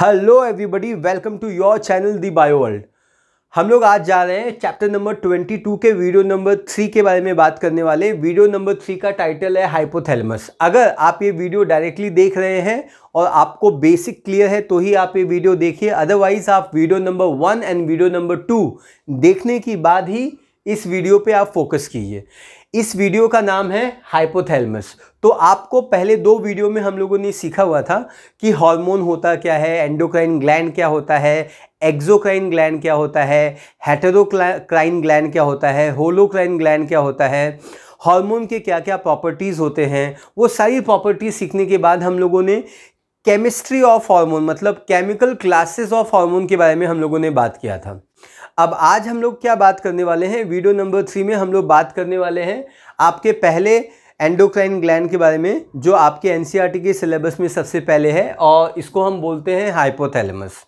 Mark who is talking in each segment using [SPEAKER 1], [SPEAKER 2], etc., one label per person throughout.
[SPEAKER 1] hello everybody welcome to your channel the bio world हम लोग आज जा रहे हैं चैप्टर नंबर 22 के वीडियो नंबर थ्री के बारे में बात करने वाले वीडियो नंबर थ्री का टाइटल है हाइपोथैलेमस अगर आप ये वीडियो डायरेक्टली देख रहे हैं और आपको बेसिक क्लियर है तो ही आप ये वीडियो देखिए अदरवाइज आप video number one and video number two देखने के बाद ही इस वीडियो पे आप फोकस कीजिए इस वीडियो का नाम है हाइपोथैलमस तो आपको पहले दो वीडियो में हम लोगों ने सीखा हुआ था कि हार्मोन होता क्या है एंडोक्राइन ग्लैंड क्या होता है एक्जोक्राइन ग्लैंड क्या होता है हेटेरोक्राइन ग्लैंड क्या होता है होलोक्राइन ग्लैंड क्या होता है हार्मोन के क्या क्या प्रॉपर्टीज़ होते हैं वो सारी प्रॉपर्टीज़ सीखने के बाद हम लोगों ने केमिस्ट्री ऑफ हार्मोन मतलब केमिकल क्लासेस ऑफ हार्मोन के बारे में हम लोगों ने बात किया था अब आज हम लोग क्या बात करने वाले हैं वीडियो नंबर थ्री में हम लोग बात करने वाले हैं आपके पहले एंडोक्राइन ग्लैंड के बारे में जो आपके एन e के सिलेबस में सबसे पहले है और इसको हम बोलते हैं हाइपोथैलेमस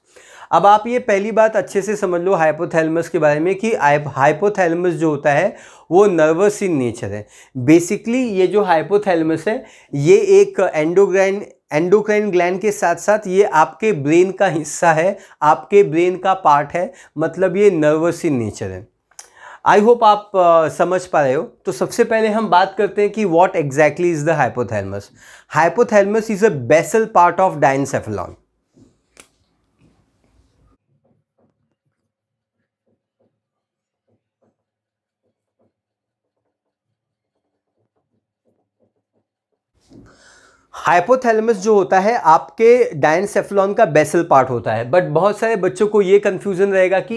[SPEAKER 1] अब आप ये पहली बात अच्छे से समझ लो हाइपोथैलेमस के बारे में कि हाइपोथैलेमस जो होता है वो नर्वस इन नेचर है बेसिकली ये जो हाइपोथैलेमस है ये एक एंडोग्राइन एंडोक्राइन ग्लैंड के साथ साथ ये आपके ब्रेन का हिस्सा है आपके ब्रेन का पार्ट है मतलब ये नर्वस इन नेचर है आई होप आप आ, समझ पा रहे हो तो सबसे पहले हम बात करते हैं कि what exactly is the hypothalamus hypothalamus is a basal part of diencephalon hypothalamus जो होता है आपके डायनसेफलॉन का बेसल पार्ट होता है बट बहुत सारे बच्चों को ये कन्फ्यूज़न रहेगा कि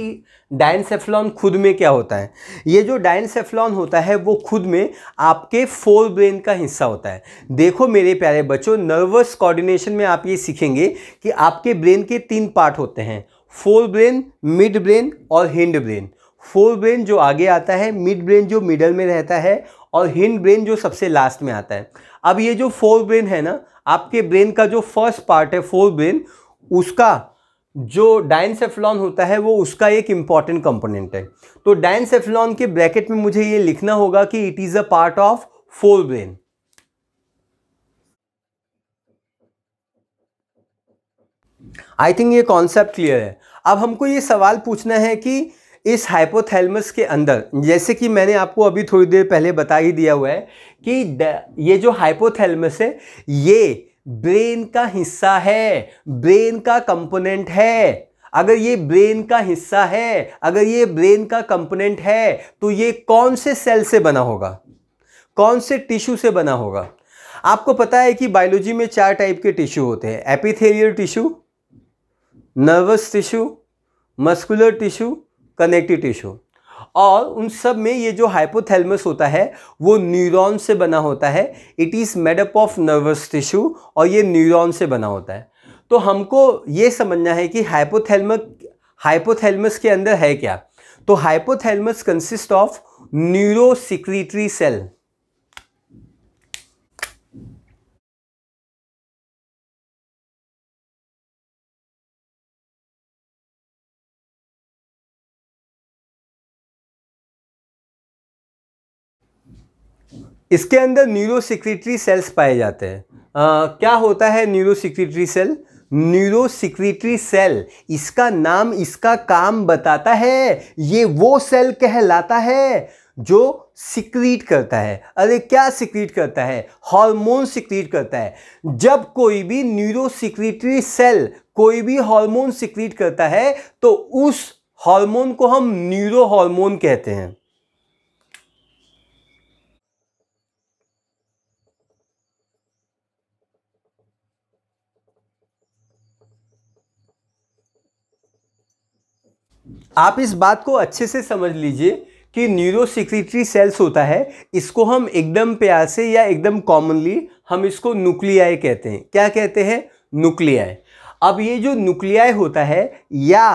[SPEAKER 1] डायनसेफलॉन खुद में क्या होता है ये जो डायनसेफ्लॉन होता है वो खुद में आपके फोर ब्रेन का हिस्सा होता है देखो मेरे प्यारे बच्चों नर्वस कोऑर्डिनेशन में आप ये सीखेंगे कि आपके ब्रेन के तीन पार्ट होते हैं फोर ब्रेन मिड ब्रेन और हिंड ब्रेन फोर ब्रेन जो आगे आता है मिड ब्रेन जो मिडल में रहता है और हिंड ब्रेन जो सबसे लास्ट में आता है अब ये जो फोर ब्रेन है ना आपके ब्रेन का जो फर्स्ट पार्ट है फोर ब्रेन उसका जो डाइनसेफ्लॉन होता है वो उसका एक इम्पॉर्टेंट कंपोनेंट है तो डाइनसेफ्लॉन के ब्रैकेट में मुझे ये लिखना होगा कि it is a part of fore brain I think ये कॉन्सेप्ट क्लियर है अब हमको ये सवाल पूछना है कि इस हाइपोथैलमस के अंदर जैसे कि मैंने आपको अभी थोड़ी देर पहले बता ही दिया हुआ है कि ये जो हाइपोथैलमस है ये ब्रेन का हिस्सा है ब्रेन का कंपोनेंट है अगर ये ब्रेन का हिस्सा है अगर ये ब्रेन का कंपोनेंट है तो ये कौन से सेल से बना होगा कौन से टिश्यू से बना होगा आपको पता है कि बायोलॉजी में चार टाइप के टिश्यू होते हैं epithelial tissue nervous tissue muscular tissue connective tissue और उन सब में ये जो हाइपोथैलमस होता है वो न्यूरॉन से बना होता है it is made up of nervous tissue और ये न्यूरॉन से बना होता है तो हमको ये समझना है कि हाइपोथैलेमस हाइपोथैलमस के अंदर है क्या तो
[SPEAKER 2] hypothalamus consist of neurosecretory cell इसके अंदर न्यूरो सेल्स पाए जाते हैं क्या होता है न्यूरो सेल न्यूरो
[SPEAKER 1] सेल इसका नाम इसका काम बताता है ये वो सेल कहलाता है जो सिक्रीट करता है अरे क्या सिक्रीट करता है हार्मोन सिक्रीट करता है जब कोई भी न्यूरो सेल कोई भी हार्मोन सिक्रीट करता है तो उस हार्मोन को हम न्यूरो हार्मोन कहते हैं
[SPEAKER 2] आप इस बात को अच्छे से समझ
[SPEAKER 1] लीजिए कि न्यूरो सेल्स होता है इसको हम एकदम प्यार से या एकदम कॉमनली हम इसको न्यूक्लियाई कहते हैं क्या कहते हैं न्यूक्लियाई अब ये जो न्यूक्लियाई होता है या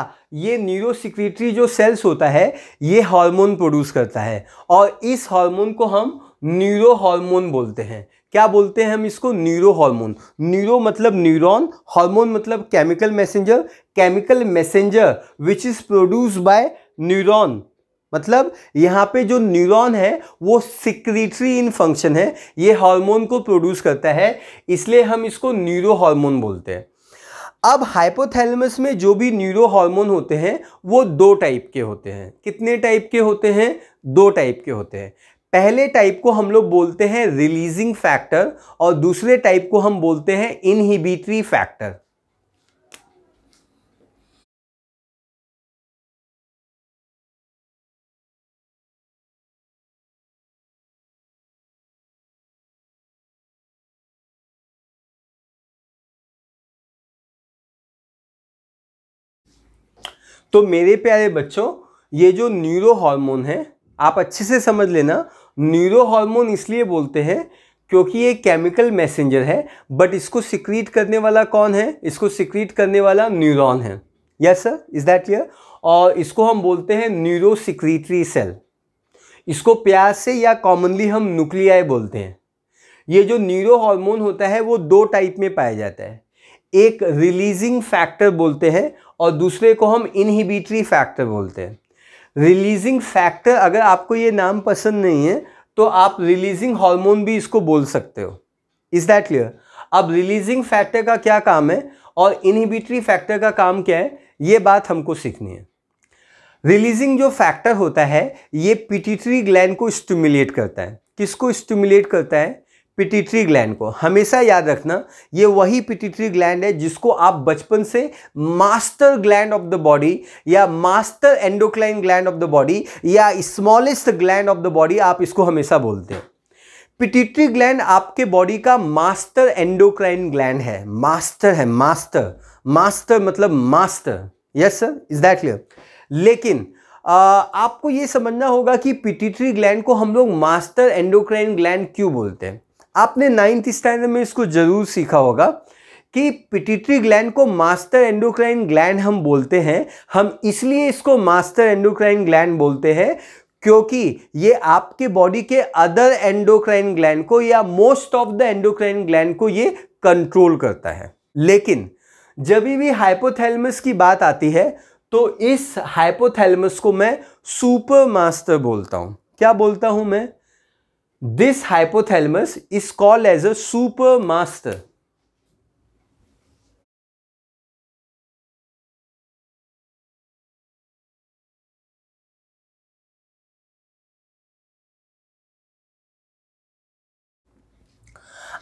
[SPEAKER 1] ये न्यूरो जो सेल्स होता है ये हार्मोन प्रोड्यूस करता है और इस हार्मोन को हम न्यूरो हार्मोन बोलते हैं क्या बोलते हैं हम इसको न्यूरो हार्मोन न्यूरो मतलब न्यूरॉन हार्मोन मतलब chemical messenger chemical messenger which is produce by neuron मतलब यहाँ पे जो न्यूरॉन है वो सिक्रेटरी इन फंक्शन है ये हार्मोन को प्रोड्यूस करता है इसलिए हम इसको न्यूरो हार्मोन बोलते हैं अब हाइपोथैलेमस में जो भी न्यूरो हार्मोन होते हैं वो दो टाइप के होते हैं कितने टाइप के होते हैं दो टाइप के होते हैं पहले टाइप को हम लोग बोलते हैं रिलीजिंग
[SPEAKER 2] फैक्टर और दूसरे टाइप को हम बोलते हैं इनहिबिटरी फैक्टर
[SPEAKER 3] तो मेरे प्यारे बच्चों ये जो न्यूरो
[SPEAKER 1] हार्मोन है आप अच्छे से समझ लेना न्यूरो हार्मोन इसलिए बोलते हैं क्योंकि ये केमिकल मैसेंजर है बट इसको सिक्रीट करने वाला कौन है इसको सिक्रीट करने वाला न्यूरॉन है yes sir is that clear और इसको हम बोलते हैं न्यूरो सिक्रीटरी सेल इसको प्यार से या कॉमनली हम न्यूक्लियाई बोलते हैं ये जो न्यूरो हार्मोन होता है वो दो टाइप में पाया जाता है एक रिलीजिंग फैक्टर बोलते हैं और दूसरे को हम इनहिबिटरी फैक्टर बोलते हैं रिलीजिंग फैक्टर अगर आपको ये नाम पसंद नहीं है तो आप रिलीजिंग हार्मोन भी इसको बोल सकते हो इज़ दैट क्लियर अब रिलीजिंग फैक्टर का क्या काम है और इनहिबिटरी फैक्टर का काम क्या है ये बात हमको सीखनी है रिलीजिंग जो फैक्टर होता है ये पिटिटरी ग्लैंड को स्टिमुलेट करता है किसको स्टिमुलेट करता है पिटिट्री ग्लैंड को हमेशा याद रखना ये वही पिटिट्री ग्लैंड है जिसको आप बचपन से master gland of the body या master endocrine gland of the body या smallest gland of the body आप इसको हमेशा बोलते हैं पिटिट्री ग्लैंड आपके बॉडी का मास्टर एंडोक्राइन ग्लैंड है मास्टर है मास्टर मास्टर मतलब master yes sir is that clear लेकिन आ, आपको ये समझना होगा कि पिटिट्री ग्लैंड को हम लोग मास्टर एंडोक्राइन ग्लैंड क्यों बोलते हैं आपने नाइन्थ स्टैंडर्ड में इसको जरूर सीखा होगा कि पिटिटरी ग्लैंड को मास्टर एंडोक्राइन ग्लैंड हम बोलते हैं हम इसलिए इसको मास्टर एंडोक्राइन ग्लैंड बोलते हैं क्योंकि ये आपके बॉडी के अदर एंडोक्राइन ग्लैंड को या most of the endocrine gland को ये कंट्रोल करता है लेकिन जब भी हाइपोथैलमस की बात आती है तो इस हाइपोथैलमस को मैं सुपर मास्टर बोलता हूँ क्या बोलता हूँ मैं This is
[SPEAKER 3] called as a super master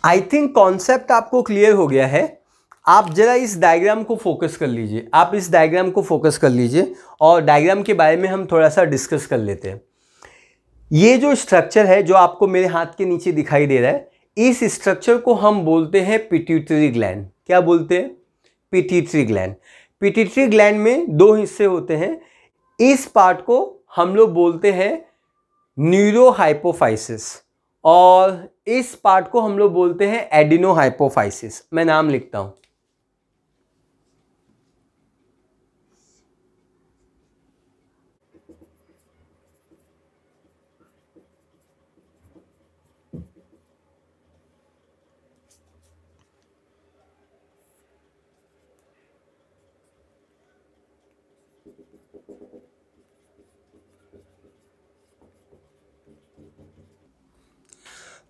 [SPEAKER 2] I think concept आपको क्लियर हो गया है आप जरा इस डायग्राम को
[SPEAKER 1] फोकस कर लीजिए आप इस डायग्राम को फोकस कर लीजिए और डायग्राम के बारे में हम थोड़ा सा डिस्कस कर लेते हैं ये जो स्ट्रक्चर है जो आपको मेरे हाथ के नीचे दिखाई दे रहा है इस स्ट्रक्चर को हम बोलते हैं पिट्यूटरी ग्लैंड क्या बोलते हैं पिट्यूटरी ग्लैंड पिट्यूटरी ग्लैंड में दो हिस्से होते हैं इस पार्ट को हम लोग बोलते हैं न्यूरोहाइपोफाइसिस और इस पार्ट को हम लोग बोलते हैं एडिनोहाइपोफाइसिस मैं नाम लिखता हूँ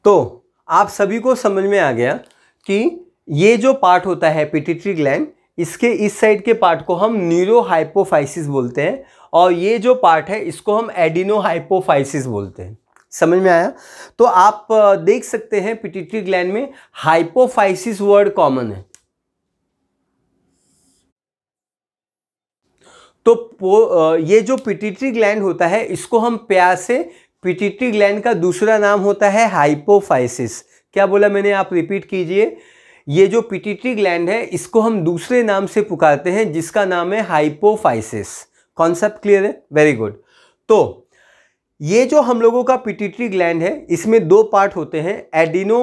[SPEAKER 1] तो आप सभी को समझ में आ गया कि ये जो पार्ट होता है पिटिटरी ग्लैंड इसके इस साइड के पार्ट को हम न्यूरो हाइपोफाइसिस बोलते हैं और ये जो पार्ट है इसको हम एडिनो हाइपोफाइसिस बोलते हैं समझ में आया तो आप देख सकते हैं पिटिट्री ग्लैंड में हाइपोफाइसिस वर्ड कॉमन है तो ये जो पिटिट्री ग्लैंड होता है इसको हम प्यार से पिटिटरी ग्लैंड का दूसरा नाम होता है हाइपोफाइसिस क्या बोला मैंने आप रिपीट कीजिए ये जो पिटिटरी ग्लैंड है इसको हम दूसरे नाम से पुकारते हैं जिसका नाम है हाइपोफाइसिस कॉन्सेप्ट क्लियर है वेरी गुड तो ये जो हम लोगों का पिटिटरी ग्लैंड है इसमें दो पार्ट होते हैं adeno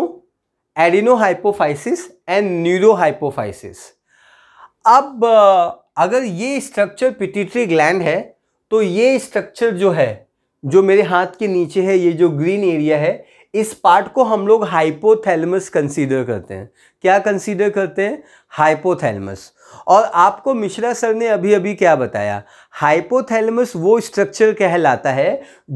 [SPEAKER 1] adeno hypophysis and neuro hypophysis अब अगर ये स्ट्रक्चर पिटिटरी ग्लैंड है तो ये स्ट्रक्चर जो है जो मेरे हाथ के नीचे है ये जो ग्रीन एरिया है इस पार्ट को हम लोग हाइपोथैलमस कंसीडर करते हैं क्या कंसीडर करते हैं हाइपोथैलमस और आपको मिश्रा सर ने अभी अभी क्या बताया हाइपोथैलमस वो स्ट्रक्चर कहलाता है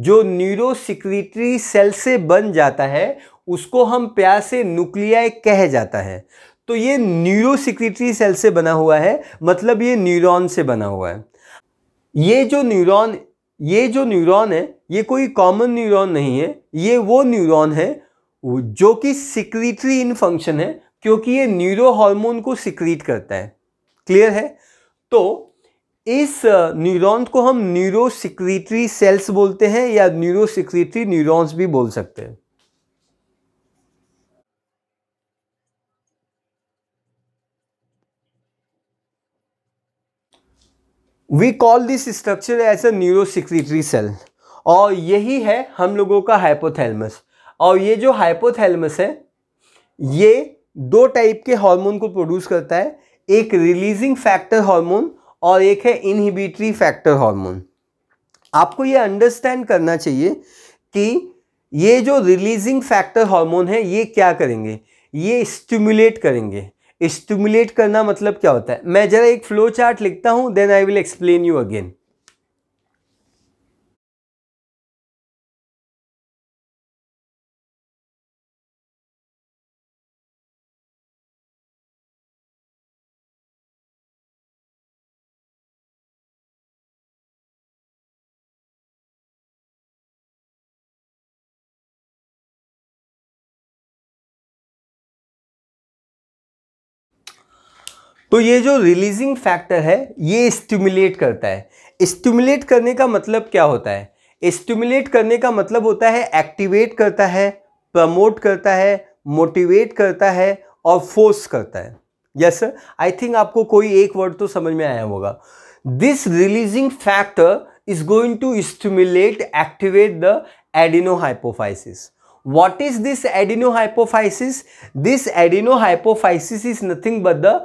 [SPEAKER 1] जो न्यूरोसिक्रेटरी सेल से बन जाता है उसको हम प्यार से न्यूक्लियाई कह जाता है तो ये न्यूरोसिक्रेटरी सेल से बना हुआ है मतलब ये न्यूरॉन से बना हुआ है ये जो न्यूरॉन ये जो न्यूरॉन है ये कोई कॉमन न्यूरॉन नहीं है ये वो न्यूरॉन है जो कि सिक्रीटरी इन फंक्शन है क्योंकि ये न्यूरो हार्मोन को सिक्रीट करता है क्लियर है तो इस न्यूरॉन को हम न्यूरो सिक्रीटरी सेल्स बोलते हैं या न्यूरो सिक्रीटरी न्यूरॉन्स भी बोल सकते हैं we call this structure as a neurosecretory cell और यही है हम लोगों का हाइपोथैलमस और ये जो हाइपोथैलमस है ये दो टाइप के हार्मोन को प्रोड्यूस करता है एक रिलीजिंग फैक्टर हार्मोन और एक है इनहिबिटरी फैक्टर हार्मोन आपको ये अंडरस्टैंड करना चाहिए कि ये जो रिलीजिंग फैक्टर हार्मोन है ये क्या करेंगे ये स्टिमुलेट करेंगे स्टिमुलेट करना मतलब क्या होता है मैं ज़रा एक
[SPEAKER 3] फ्लो चार्ट लिखता हूँ then I will explain you again
[SPEAKER 2] तो ये जो रिलीजिंग फैक्टर है ये स्टिमुलेट करता है स्टिमुलेट करने का मतलब क्या होता है
[SPEAKER 1] स्टिमुलेट करने का मतलब होता है एक्टिवेट करता है प्रमोट करता है मोटिवेट करता है और फोर्स करता है यस सर आई थिंक आपको कोई एक वर्ड तो समझ में आया होगा this releasing factor is going stimulate activate the adeno hypophysis what is this adeno hypophysis this adeno hypophysis is nothing but the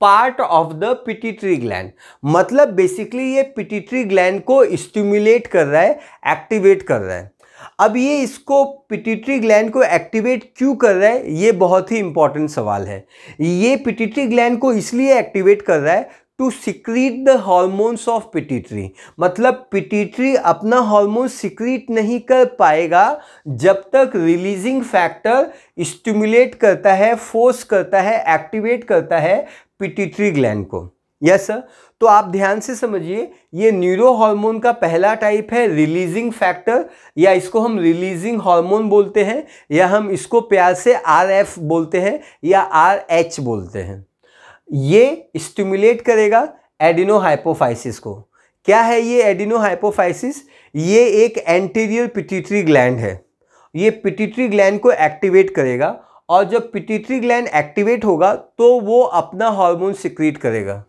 [SPEAKER 1] part of the pituitary gland मतलब basically ये पिटिट्री ग्लैंड को stimulate कर रहा है activate कर रहा है अब ये इसको पिटिट्री ग्लैंड को एक्टिवेट क्यों कर रहा है ये बहुत ही इंपॉर्टेंट सवाल है ये पिटिट्री ग्लैंड को इसलिए एक्टिवेट कर रहा है to secrete the hormones of pituitary मतलब पिटिट्री अपना हॉर्मोन सिक्रीट नहीं कर पाएगा जब तक रिलीजिंग फैक्टर स्टिमुलेट करता है फोर्स करता है एक्टिवेट करता है पिटिट्री ग्लैंड को यस सर तो आप ध्यान से समझिए ये न्यूरो हार्मोन का पहला टाइप है रिलीजिंग फैक्टर या इसको हम रिलीजिंग हार्मोन बोलते हैं या हम इसको प्यार से आर एफ बोलते हैं या आर एच बोलते हैं ये स्टिमुलेट करेगा एडिनोहाइपोफाइसिस को क्या है ये एडिनो हाइपोफाइसिस ये एक एंटीरियर पिटिटरी ग्लैंड है ये पिटिटरी ग्लैंड को एक्टिवेट करेगा
[SPEAKER 2] और जब पिटिटरी ग्लैंड एक्टिवेट होगा तो वो अपना हार्मोन सिक्रीट करेगा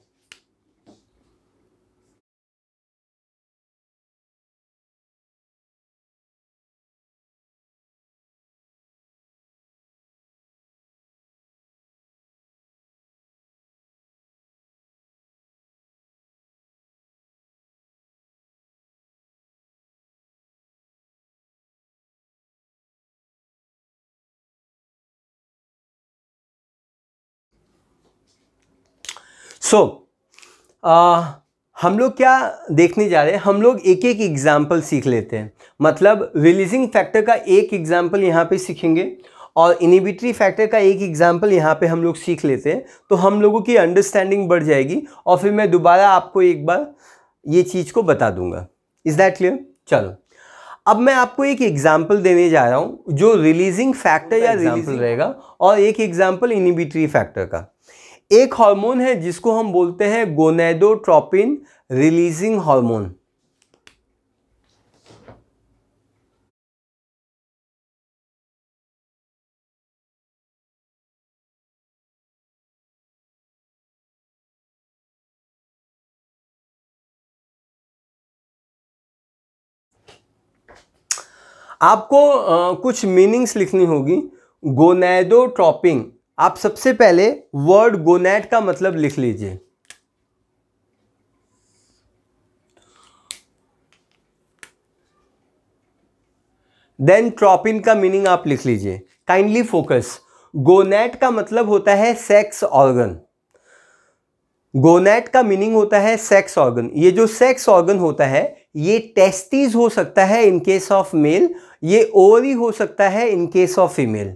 [SPEAKER 3] सो
[SPEAKER 1] so, हम लोग क्या देखने जा रहे हैं हम लोग एक एक एग्ज़ाम्पल सीख लेते हैं मतलब रिलीजिंग फैक्टर का एक एग्ज़ाम्पल यहाँ पे सीखेंगे और इनिबिटरी फैक्टर का एक एग्जाम्पल यहाँ पे हम लोग सीख लेते हैं तो हम लोगों की अंडरस्टैंडिंग बढ़ जाएगी और फिर मैं दोबारा आपको एक बार ये चीज़ को बता दूंगा इज़ दैट क्लियर चलो अब मैं आपको एक एग्जाम्पल देने जा रहा हूँ जो रिलीजिंग फैक्टर या एग्जाम्पल रहेगा और एक एग्जाम्पल इनिबिटरी फैक्टर का एक हार्मोन है जिसको हम बोलते हैं
[SPEAKER 2] गोनेडोट्रोपिन रिलीजिंग हार्मोन
[SPEAKER 3] आपको आ, कुछ मीनिंग्स लिखनी होगी गोनेडोट्रोपिंग
[SPEAKER 1] आप सबसे पहले वर्ड गोनेट का मतलब लिख लीजिए देन ट्रॉपिन का मीनिंग आप लिख लीजिए काइंडली फोकस गोनेट का मतलब होता है सेक्स ऑर्गन गोनेट का मीनिंग होता है सेक्स ऑर्गन ये जो सेक्स ऑर्गन होता है ये टेस्टीज हो सकता है इन केस ऑफ मेल ये ओवरी हो सकता है in case of female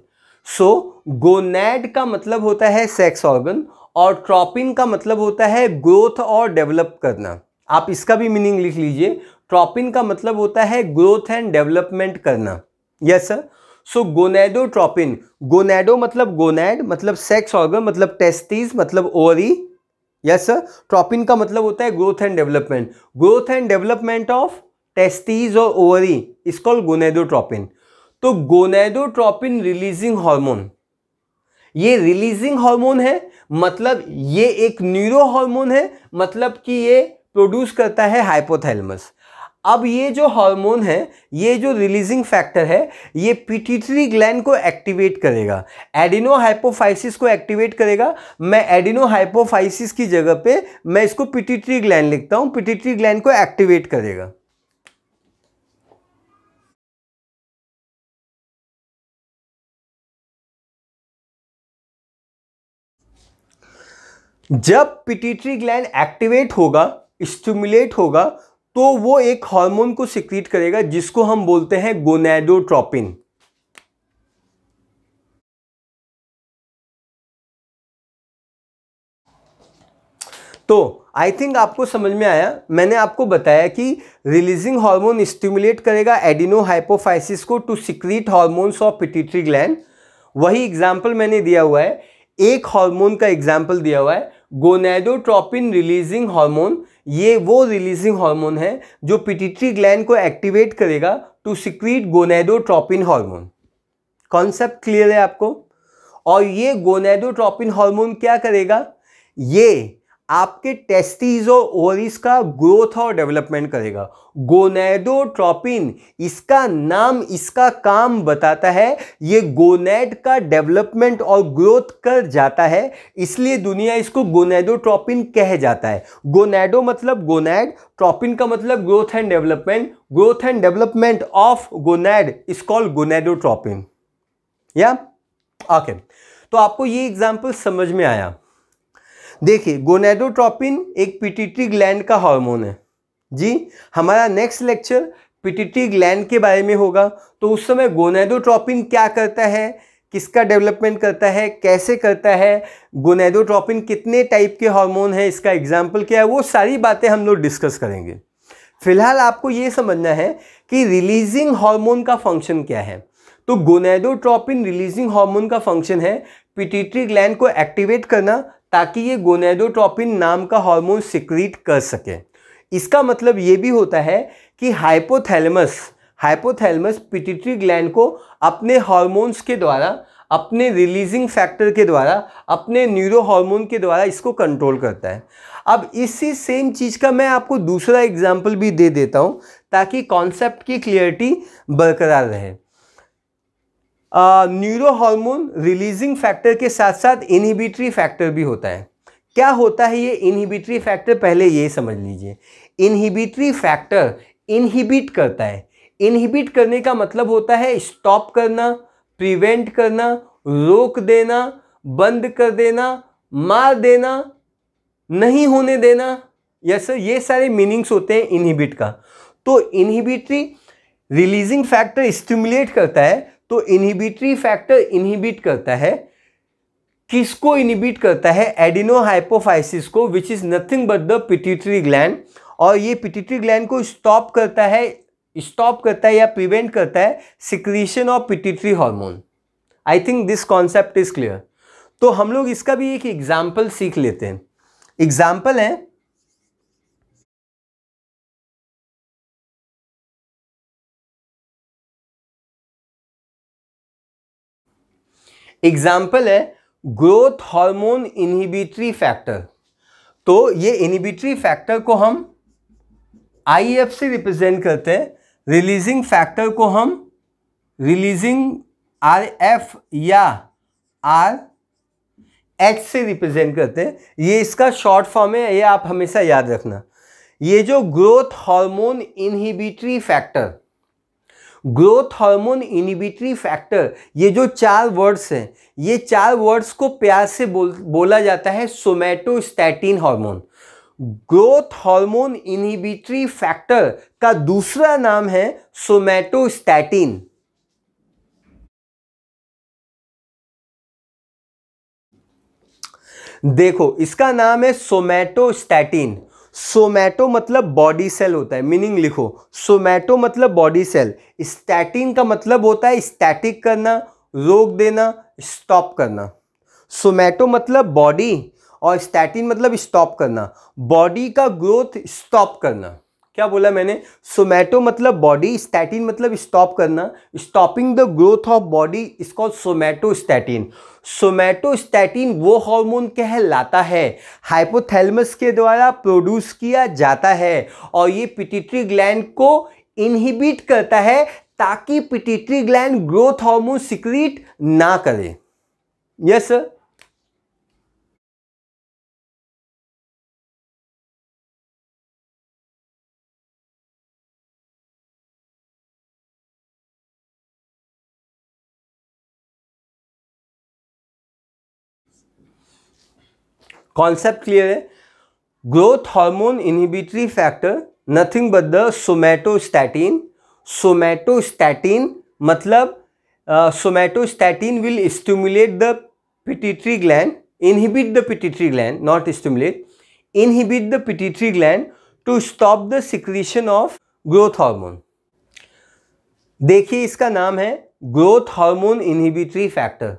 [SPEAKER 1] so gonad का मतलब होता है सेक्स ऑर्गन और ट्रॉपिन का मतलब होता है ग्रोथ और डेवलप करना आप इसका भी मीनिंग लिख लीजिए ट्रॉपिन का मतलब होता है ग्रोथ एंड डेवलपमेंट करना yes sir so tropin gonado मतलब गोनेड मतलब सेक्स ऑर्गन मतलब टेस्टिस मतलब ओवरी यस सर ट्रॉपिन का मतलब होता है growth and development growth and development of testes और ओवरी इस कॉल्ड गोनेडोट्रॉपिन तो गोनेडोट्रॉपिन रिलीजिंग हार्मोन ये रिलीजिंग हार्मोन है मतलब ये एक न्यूरो हार्मोन है मतलब कि ये प्रोड्यूस करता है हाइपोथैलमस अब ये जो हार्मोन है ये जो रिलीजिंग फैक्टर है ये पिटिटरी ग्लैंड को एक्टिवेट करेगा एडिनो हाइपोफाइसिस को एक्टिवेट करेगा मैं एडिनो हाइपोफाइसिस की जगह पे मैं
[SPEAKER 2] इसको पिटिटरी ग्लैंड लिखता हूँ पिटिटरी ग्लैंड को एक्टिवेट करेगा
[SPEAKER 3] जब पिटिटरी ग्लैंड
[SPEAKER 1] एक्टिवेट होगा स्टिमुलेट होगा तो वो एक हार्मोन को सिक्रीट करेगा जिसको
[SPEAKER 2] हम बोलते हैं गोनेडोट्रोपिन तो आई थिंक आपको समझ में आया मैंने आपको बताया कि रिलीजिंग हार्मोन स्टिमुलेट करेगा
[SPEAKER 1] एडिनो हाइपोफाइसिस को to secrete hormones of pituitary gland वही एग्जाम्पल मैंने दिया हुआ है एक हार्मोन का एग्जाम्पल दिया हुआ है गोनेडोट्रोपिन रिलीजिंग हार्मोन ये वो रिलीजिंग हार्मोन है जो पिटिट्री ग्लैंड को एक्टिवेट करेगा to secrete gonadotropin hormone concept clear है आपको और ये गोनेडोट्रोपिन हार्मोन क्या करेगा ये आपके टेस्टीज और का ग्रोथ और डेवलपमेंट करेगा गोनेडोट्रोपिन इसका नाम इसका काम बताता है ये गोनेड का डेवलपमेंट और ग्रोथ कर जाता है इसलिए दुनिया इसको गोनेडोट्रोपिन कह जाता है गोनेडो मतलब गोनेड ट्रोपिन का मतलब growth and development growth and development of gonad is called gonadotropin या ओके तो आपको ये एग्जाम्पल समझ में आया देखिए गोनेडोट्रॉपिन एक पिटिट्री ग्लैंड का हार्मोन है जी हमारा नेक्स्ट लेक्चर पिटिट्री ग्लैंड के बारे में होगा तो उस समय गोनेडोट्रॉपिन क्या करता है किसका डेवलपमेंट करता है कैसे करता है गोनेडोट्रॉपिन कितने टाइप के हार्मोन है इसका एग्जाम्पल क्या है वो सारी बातें हम लोग डिस्कस करेंगे फिलहाल आपको ये समझना है कि रिलीजिंग हार्मोन का फंक्शन क्या है तो गोनेडोट्रॉपिन रिलीजिंग हार्मोन का फंक्शन है पिटिट्री ग्लैंड को एक्टिवेट करना ताकि ये गोनेडोटॉपिन नाम का हार्मोन सिक्रीट कर सके इसका मतलब ये भी होता है कि हाइपोथैलेमस हाइपोथैलेमस पिटिटरी ग्लैंड को अपने हार्मोन्स के द्वारा अपने रिलीजिंग फैक्टर के द्वारा अपने न्यूरो हार्मोन के द्वारा इसको कंट्रोल करता है अब इसी सेम चीज़ का मैं आपको दूसरा एग्जाम्पल भी दे देता हूँ ताकि कॉन्सेप्ट की क्लियरिटी बरकरार रहे न्यूरो हार्मोन रिलीजिंग फैक्टर के साथ साथ इनहिबिटरी फैक्टर भी होता है क्या होता है ये इनहिबिटरी फैक्टर पहले ये समझ लीजिए इनहिबिटरी फैक्टर इनहिबिट करता है इनहिबिट करने का मतलब होता है स्टॉप करना प्रिवेंट करना रोक देना बंद कर देना मार देना नहीं होने देना यस सर ये सारे मीनिंग्स होते हैं इनहिबिट का तो इनहिबिटरी रिलीजिंग फैक्टर स्टिमुलेट करता है तो इनहिबिटरी फैक्टर इनहिबिट करता है किसको इनहिबिट करता है एडिनोहाइपोफाइसिस को which is nothing but the pituitary gland और ये पिट्यूटरी ग्लैंड को स्टॉप करता है स्टॉप करता है या प्रिवेंट करता है secretion of pituitary hormone I think this concept is
[SPEAKER 2] clear तो हम लोग इसका भी एक एग्जाम्पल सीख लेते हैं एग्जाम्पल है एग्जाम्पल है ग्रोथ हार्मोन इनहिबिटरी फैक्टर तो ये
[SPEAKER 1] इनहिबिटरी फैक्टर को हम आई एफ से रिप्रेजेंट करते हैं रिलीजिंग फैक्टर को हम रिलीजिंग आर एफ या आर एच से रिप्रेजेंट करते हैं ये इसका शॉर्ट फॉर्म है ये आप हमेशा याद रखना ये जो growth hormone inhibitory factor growth hormone inhibitory factor ये जो चार वर्ड्स हैं ये चार वर्ड्स को प्यार से बोल बोला जाता है somatostatin hormone
[SPEAKER 2] growth hormone inhibitory factor का दूसरा नाम है सोमेटोस्टैटिन देखो इसका नाम है सोमेटोस्टैटिन
[SPEAKER 1] सोमैटो मतलब बॉडी सेल होता है मीनिंग लिखो सोमैटो मतलब बॉडी सेल स्टैटिन का मतलब होता है स्टैटिक करना रोक देना स्टॉप करना सोमैटो मतलब बॉडी और स्टैटिन मतलब स्टॉप करना बॉडी का ग्रोथ स्टॉप करना क्या बोला मैंने सोमैटो मतलब बॉडी स्टैटिन मतलब स्टॉप करना stopping the growth of body is called somato statin वो हार्मोन कहलाता है हाइपोथैलमस के द्वारा प्रोड्यूस किया जाता है और ये पिटिटरी ग्लैंड को इनहिबिट करता
[SPEAKER 2] है ताकि pituitary gland growth hormone secrete ना करे यस सर
[SPEAKER 3] कॉन्सेप्ट क्लियर है growth
[SPEAKER 1] hormone inhibitory factor nothing but the somatostatin somatostatin मतलब somatostatin will stimulate the pituitary gland inhibit the pituitary gland not stimulate inhibit the pituitary gland to stop the secretion of growth hormone देखिए इसका नाम है growth hormone inhibitory factor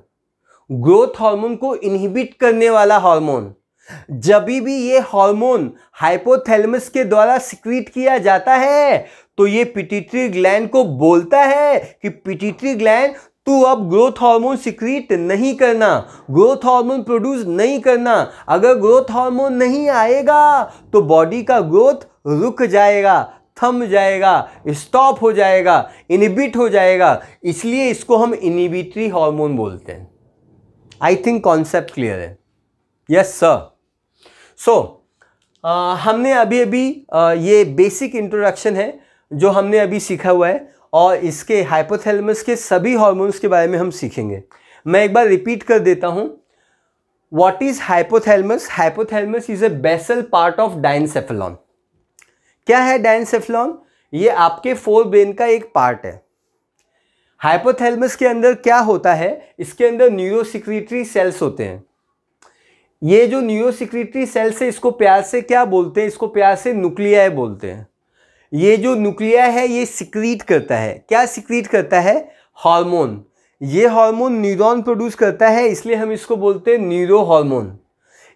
[SPEAKER 1] growth hormone को inhibit करने वाला hormone जब भी ये हार्मोन हाइपोथैलेमस के द्वारा सिक्रीट किया जाता है तो ये पिटिटरी ग्लैंड को बोलता है कि पिटिटरी ग्लैंड तू अब ग्रोथ हार्मोन सिक्रीट नहीं करना ग्रोथ हार्मोन प्रोड्यूस नहीं करना अगर ग्रोथ हार्मोन नहीं आएगा तो बॉडी का ग्रोथ रुक जाएगा थम जाएगा स्टॉप हो जाएगा इनिबिट हो जाएगा इसलिए इसको हम इनिबिटरी हार्मोन बोलते हैं आई थिंक कॉन्सेप्ट क्लियर है यस सर सो so, हमने अभी अभी आ, ये बेसिक इंट्रोडक्शन है जो हमने अभी सीखा हुआ है और इसके हाइपोथैलेमस के सभी हॉर्मोन्स के बारे में हम सीखेंगे मैं एक बार रिपीट कर देता हूँ what is hypothalamus hypothalamus is a basal part of diencephalon क्या है डाइनसेफेलॉन ये आपके फोर ब्रेन का एक पार्ट है हाइपोथैलमस के अंदर क्या होता है इसके अंदर न्यूरोसिक्रेटरी सेल्स होते हैं ये जो न्यूरोसिक्रेटरी सेल्स है इसको प्यार से क्या बोलते हैं इसको प्यार से न्यूक्लिया बोलते हैं ये जो न्यूक्लिया है ये सिक्रीट करता है क्या सिक्रीट करता है हार्मोन ये हार्मोन न्यूरॉन प्रोड्यूस करता है इसलिए हम इसको बोलते हैं न्यूरो हार्मोन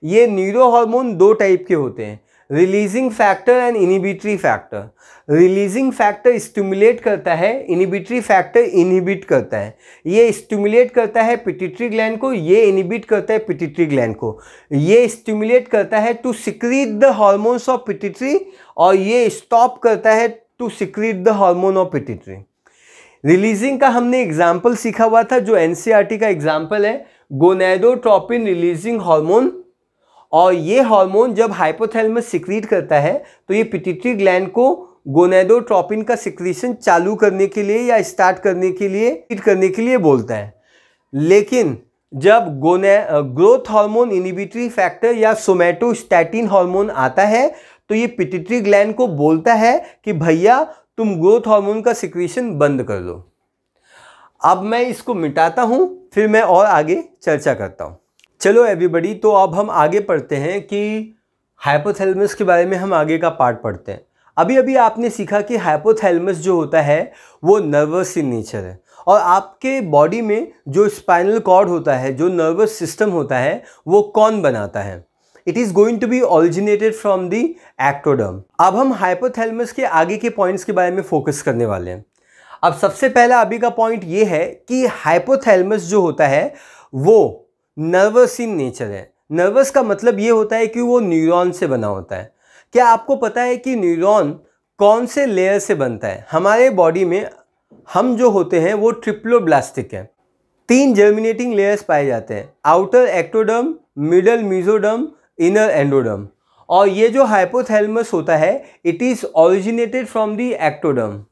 [SPEAKER 1] ये न्यूरो हार्मोन दो टाइप के होते हैं releasing factor and inhibitory factor releasing factor stimulate करता है इनिबिटरी फैक्टर इनिबिट करता है ये स्टिमुलेट करता है पिटिट्री ग्लैंड को ये इनिबिट करता है पिटिट्री ग्लैंड को ये स्टिमुलेट करता है to secrete the hormones of pituitary और ये स्टॉप करता है to secrete the hormone of pituitary releasing का हमने एग्जाम्पल सीखा हुआ था जो एन e का एग्जाम्पल है गोनेडोट्रॉपिन रिलीजिंग हार्मोन और ये हार्मोन जब हाइपोथैलेमस सिक्रीट करता है तो ये पिटिटरी ग्लैंड को गोनेडोट्रोपिन का सिक्रीशन चालू करने के लिए या स्टार्ट करने के लिए ट्रीट करने के लिए बोलता है लेकिन जब गोने ग्रोथ हार्मोन इनिबिटरी फैक्टर या सोमेटोस्टैटिन हार्मोन आता है तो ये पिटिटरी ग्लैंड को बोलता है कि भैया तुम ग्रोथ हार्मोन का सिक्रीशन बंद कर दो अब मैं इसको मिटाता हूँ फिर मैं और आगे चर्चा करता हूँ चलो एवरीबडी तो अब हम आगे पढ़ते हैं कि हाइपोथेलमस के बारे में हम आगे का पार्ट पढ़ते हैं अभी अभी आपने सीखा कि हाइपोथैलमस जो होता है वो नर्वस इन नेचर है और आपके बॉडी में जो स्पाइनल कॉर्ड होता है जो नर्वस सिस्टम होता है वो कौन बनाता है it is going to be originated from the ectoderm अब हम हाइपोथैलमस के आगे के पॉइंट्स के बारे में फोकस करने वाले हैं अब सबसे पहला अभी का पॉइंट ये है कि हाइपोथैलमस जो होता है वो नर्वस इन नेचर है नर्वस का मतलब ये होता है कि वो न्यूरॉन से बना होता है क्या आपको पता है कि न्यूरॉन कौन से लेयर से बनता है हमारे बॉडी में हम जो होते हैं वो ट्रिप्लोब्लास्टिक हैं तीन जर्मिनेटिंग लेयर्स पाए जाते हैं outer ectoderm middle mesoderm inner endoderm और ये जो
[SPEAKER 2] हाइपोथैलमस होता है it is originated from the ectoderm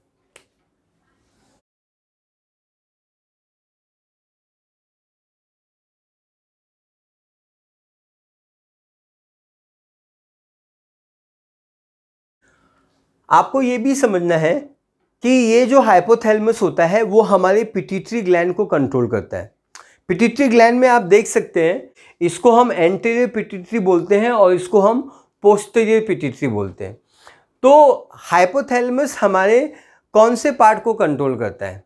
[SPEAKER 3] आपको ये भी समझना है कि ये जो
[SPEAKER 1] हाइपोथैलमस होता है वो हमारे पिटिट्री ग्लैंड को कंट्रोल करता है पिटिट्री ग्लैंड में आप देख सकते हैं इसको हम एंटेरियर पिटिट्री बोलते हैं और इसको हम पोस्टेरियर पिटिट्री बोलते हैं तो हाइपोथैलमस हमारे कौन से पार्ट को कंट्रोल करता है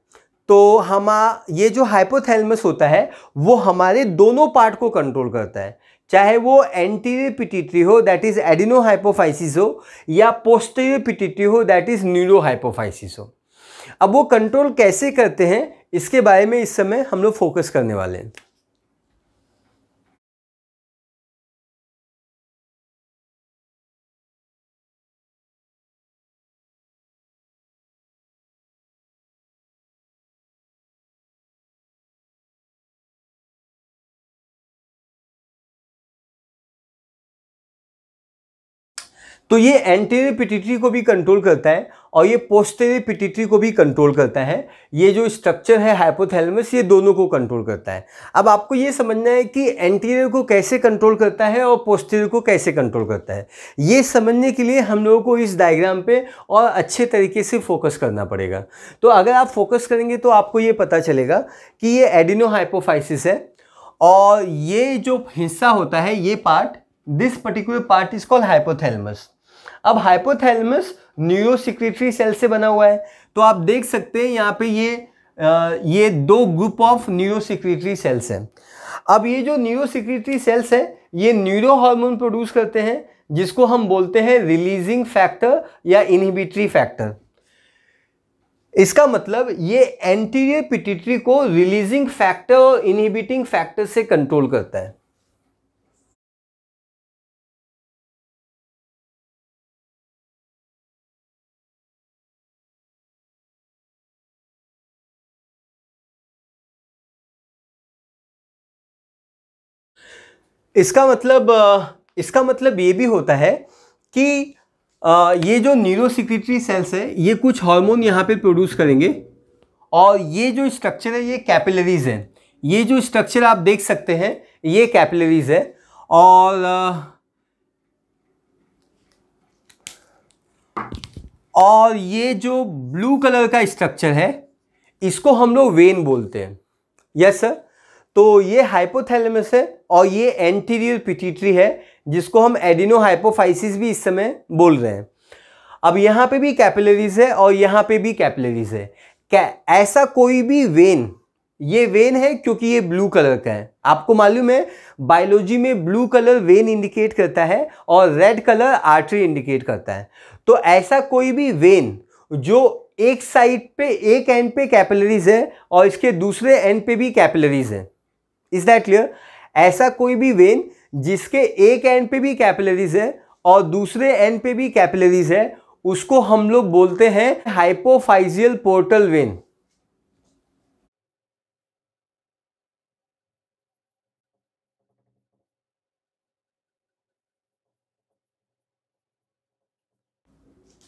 [SPEAKER 1] तो हम ये जो हाइपोथैलमस होता है वो हमारे दोनों पार्ट को कंट्रोल करता है चाहे वो एंटीरियर पिटिट्री हो दैट इज एडिनो हाइपोफाइसिस हो या पोस्टेरियर पिटिट्री हो दैट इज न्यूरो हाइपोफाइसिस हो अब वो
[SPEAKER 2] कंट्रोल कैसे करते हैं इसके बारे में इस समय हम लोग फोकस करने वाले हैं तो ये एंटीरियर पिटिटरी को भी कंट्रोल करता है और ये पोस्टेरियर पिटिटरी को भी कंट्रोल करता
[SPEAKER 1] है ये जो स्ट्रक्चर है हाइपोथैलमस ये दोनों को कंट्रोल करता है अब आपको ये समझना है कि एंटीरियर को कैसे कंट्रोल करता है और पोस्टेरियर को कैसे कंट्रोल करता है ये समझने के लिए हम लोगों को इस डायग्राम पे और अच्छे तरीके से फोकस करना पड़ेगा तो अगर आप फोकस करेंगे तो आपको ये पता चलेगा कि ये एडिनो हाइपोफाइसिस है और ये जो हिस्सा होता है ये part this particular part is called hypothalamus अब हाइपोथैलमस न्यूरो सिक्रेटरी सेल से बना हुआ है तो आप देख सकते हैं यहाँ पे ये आ, ये दो group of neuro secretory cells हैं अब ये जो न्यूरो सिक्रेटरी सेल्स है ये न्यूरो हार्मोन प्रोड्यूस करते हैं जिसको हम बोलते हैं रिलीजिंग फैक्टर या इनहिबिटरी फैक्टर इसका मतलब
[SPEAKER 2] ये एंटीरियर पिटिटरी को रिलीजिंग फैक्टर और इनहिबिटिंग फैक्टर से कंट्रोल करता है
[SPEAKER 3] इसका मतलब इसका मतलब ये भी होता है कि
[SPEAKER 1] ये जो न्यूरोसिक्रेटरी सेल्स है ये कुछ हार्मोन यहाँ पे प्रोड्यूस करेंगे और ये जो स्ट्रक्चर है ये कैपिलरीज हैं ये जो स्ट्रक्चर आप देख सकते हैं ये कैपिलरीज है और और ये जो ब्लू कलर का स्ट्रक्चर है इसको हम लोग वेन बोलते हैं यस सर तो ये हाइपोथैलेमस है और ये एंटीरियर पिटिट्री है जिसको हम एडिनो हाइपोफाइसिस भी इस समय बोल रहे हैं अब यहाँ पे भी कैपिलरीज है और यहाँ पे भी कैपिलरीज है क्या ऐसा कोई भी वेन ये वेन है क्योंकि ये ब्लू कलर का है आपको मालूम है बायोलॉजी में ब्लू कलर वेन इंडिकेट करता है और रेड कलर आर्टरी इंडिकेट करता है तो ऐसा कोई भी वेन जो एक साइड पे एक एंड पे कैपिलरीज है और इसके दूसरे एंड पे भी कैपिलरीज है इज दैट क्लियर ऐसा कोई भी वेन जिसके एक एंड पे भी कैपिलरीज है और दूसरे एंड पे भी कैपिलरीज है उसको हम लोग बोलते हैं हाइपोफाइजियल पोर्टल वेन